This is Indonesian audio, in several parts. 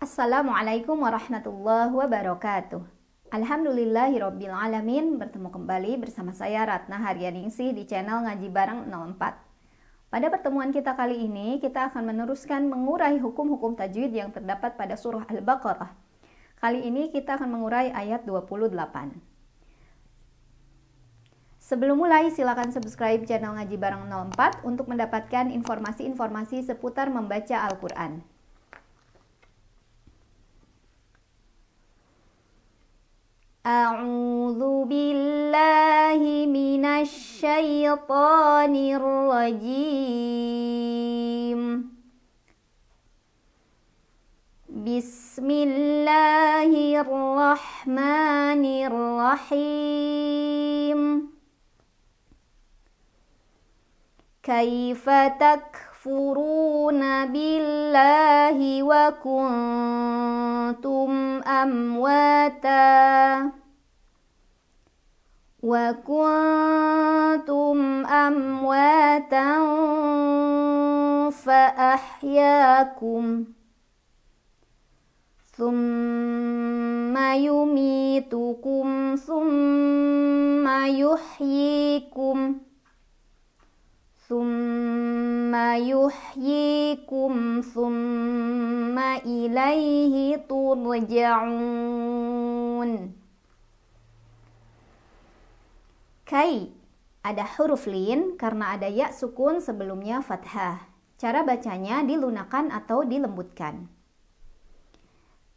Assalamualaikum warahmatullahi wabarakatuh. Alhamdulillahirobbilalamin bertemu kembali bersama saya Ratna Haryaningsih di channel Ngaji Bareng 04. Pada pertemuan kita kali ini, kita akan meneruskan mengurai hukum-hukum tajwid yang terdapat pada surah Al-Baqarah. Kali ini kita akan mengurai ayat 28. Sebelum mulai, silakan subscribe channel Ngaji Bareng 04 untuk mendapatkan informasi-informasi seputar membaca Al-Quran. أعوذ بالله من الشيطان الرجيم بسم الله الرحمن الرحيم كيف تكفرون بالله وكنتم أمواتا وكنتم امواتا فاحياكم ثم يميتكم ثم يحييكم ثم يحييكم ثم اليه ترجعون Kai. Ada huruf lin karena ada ya sukun sebelumnya fathah. Cara bacanya dilunakan atau dilembutkan.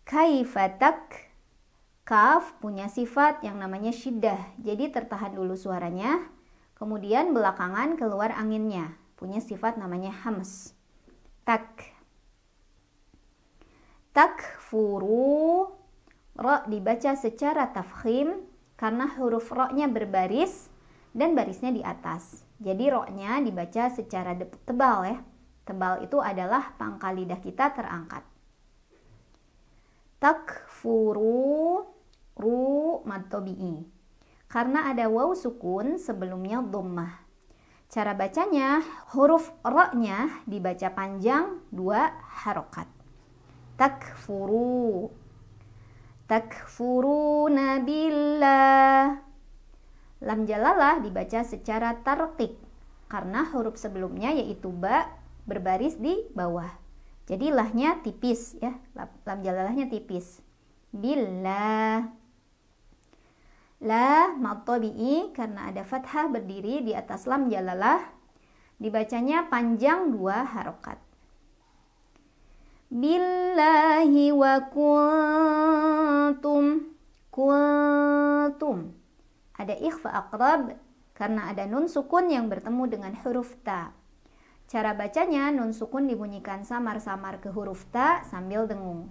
Kai Kaifatak Kaf punya sifat yang namanya syiddah, jadi tertahan dulu suaranya, kemudian belakangan keluar anginnya, punya sifat namanya hams. Tak. furu Ra dibaca secara tafkhim, karena huruf roknya berbaris dan barisnya di atas. Jadi roknya dibaca secara tebal ya. Tebal itu adalah pangkal lidah kita terangkat. Tak furu ru matobi'i. Karena ada waw sukun sebelumnya dhommah. Cara bacanya, huruf roknya dibaca panjang dua harokat. Tak furu takfuruna billah. Lam jalalah dibaca secara tarqiq karena huruf sebelumnya yaitu ba berbaris di bawah. Jadi lahnya tipis ya, lam jalalahnya tipis. Billah. La matobi'i karena ada fathah berdiri di atas lam jalalah dibacanya panjang dua harokat billahi wa kuntum kuntum ada ikhfa akrab karena ada nun sukun yang bertemu dengan huruf ta cara bacanya nun sukun dibunyikan samar-samar ke huruf ta sambil dengung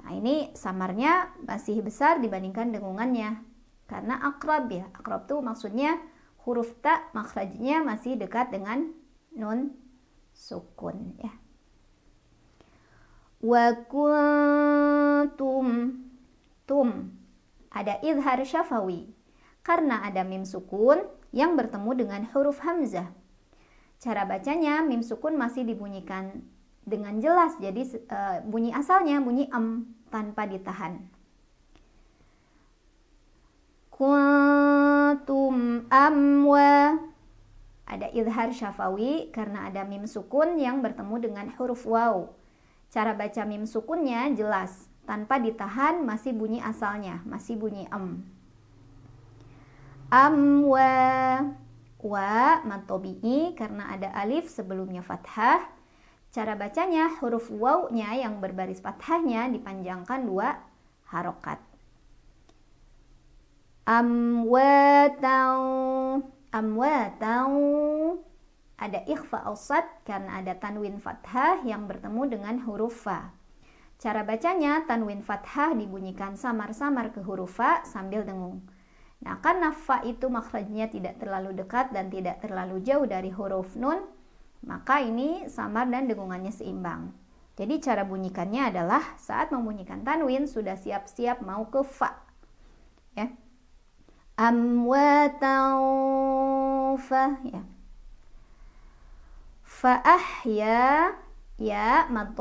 nah ini samarnya masih besar dibandingkan dengungannya karena akrab ya akrab tuh maksudnya huruf ta makhrajnya masih dekat dengan nun sukun ya wa kuntum tum ada idhar syafawi karena ada mim sukun yang bertemu dengan huruf hamzah. Cara bacanya mim sukun masih dibunyikan dengan jelas jadi e, bunyi asalnya bunyi em tanpa ditahan. Kuntum amwa ada idhar syafawi karena ada mim sukun yang bertemu dengan huruf waw Cara baca mim sukunnya jelas, tanpa ditahan masih bunyi asalnya, masih bunyi em. Am wa wa matobi'i karena ada alif sebelumnya fathah. Cara bacanya huruf waw-nya yang berbaris fathahnya dipanjangkan dua harokat. Amwatau amwatau ada ikhfa ausad karena ada tanwin fathah yang bertemu dengan huruf fa. Cara bacanya, tanwin fathah dibunyikan samar-samar ke huruf fa sambil dengung. Nah, karena fa itu makhrajnya tidak terlalu dekat dan tidak terlalu jauh dari huruf nun, maka ini samar dan dengungannya seimbang. Jadi cara bunyikannya adalah saat membunyikan tanwin sudah siap-siap mau ke fa. Ya. Amwatau fa ya Fa'ahya ya, ya mad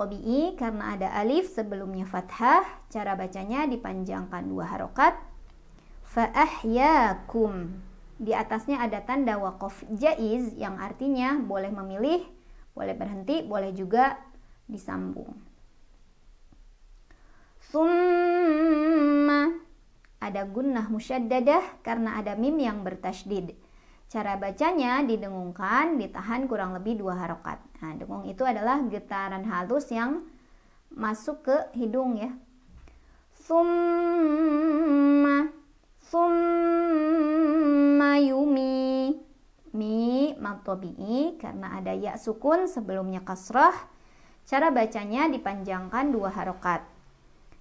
karena ada alif sebelumnya fathah, cara bacanya dipanjangkan dua harokat. Fa'ahyakum. Di atasnya ada tanda wakof jaiz yang artinya boleh memilih, boleh berhenti, boleh juga disambung. Summa ada gunnah musyaddadah karena ada mim yang bertasydid Cara bacanya didengungkan, ditahan kurang lebih dua harokat. Nah, dengung itu adalah getaran halus yang masuk ke hidung ya. Summa, summa yumi. Mi matobi'i karena ada ya sukun sebelumnya kasrah. Cara bacanya dipanjangkan dua harokat.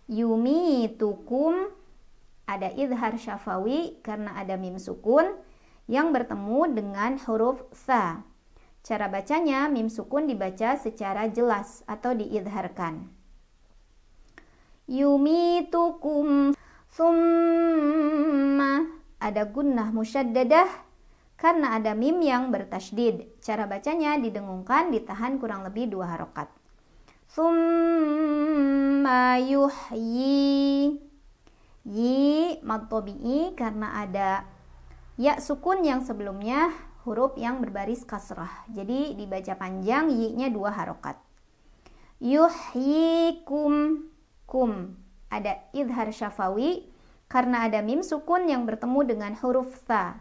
Yumi tukum ada idhar syafawi karena ada mim sukun yang bertemu dengan huruf fa. Cara bacanya, mim sukun dibaca secara jelas atau diidharkan. Yumitukum summa ada gunnah musyaddadah karena ada mim yang bertasydid. Cara bacanya didengungkan, ditahan kurang lebih dua harokat. Summa yuhyi Yi madtobi'i karena ada ya sukun yang sebelumnya huruf yang berbaris kasrah. Jadi dibaca panjang y-nya dua harokat. Yuhyikum kum. Ada idhar syafawi karena ada mim sukun yang bertemu dengan huruf tha.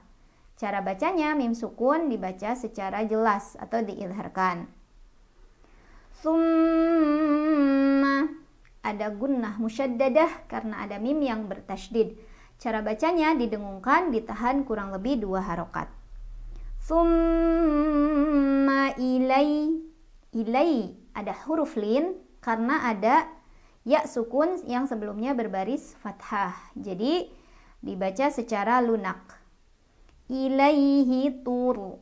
Cara bacanya mim sukun dibaca secara jelas atau diidharkan. Summa ada gunnah musyaddadah karena ada mim yang bertasydid Cara bacanya didengungkan ditahan kurang lebih dua harokat. Thumma ilai ilai ada huruf lin karena ada ya sukun yang sebelumnya berbaris fathah. Jadi dibaca secara lunak. Ilaihi turu.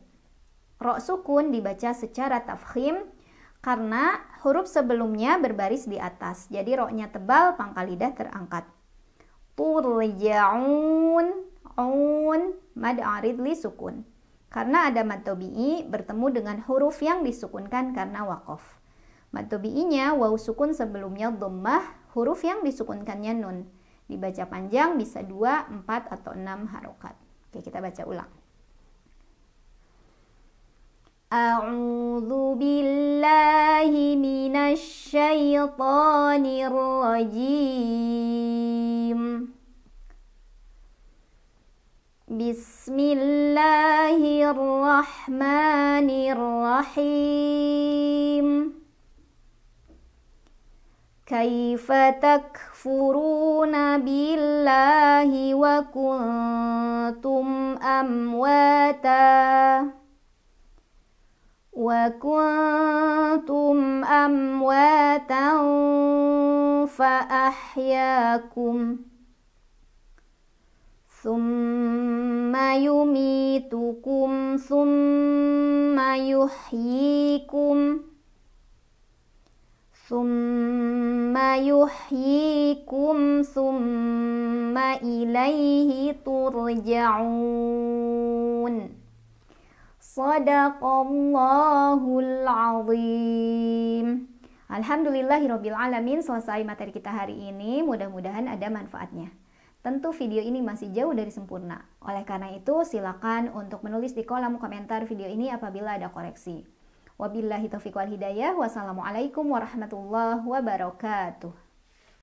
Ro sukun dibaca secara tafkhim karena huruf sebelumnya berbaris di atas. Jadi roknya tebal, pangkal lidah terangkat turja'un un mad arid li sukun karena ada mad tobi'i bertemu dengan huruf yang disukunkan karena wakof. Mad tobi'inya waw sukun sebelumnya dhammah, huruf yang disukunkannya nun. Dibaca panjang bisa 2, 4 atau 6 harokat. Oke, kita baca ulang. A'udzu billahi minasy syaithanir rajim. الرجيم بسم الله الرحمن الرحيم كيف تكفرون بالله وكنتم أمواتاً وكنتم امواتا فاحياكم ثم يميتكم ثم يحييكم ثم يحييكم ثم اليه ترجعون Sadaqallahul azim. Alhamdulillahirabbil alamin selesai materi kita hari ini, mudah-mudahan ada manfaatnya. Tentu video ini masih jauh dari sempurna. Oleh karena itu, silakan untuk menulis di kolom komentar video ini apabila ada koreksi. Wabillahi taufiq wal hidayah. Wassalamualaikum warahmatullahi wabarakatuh.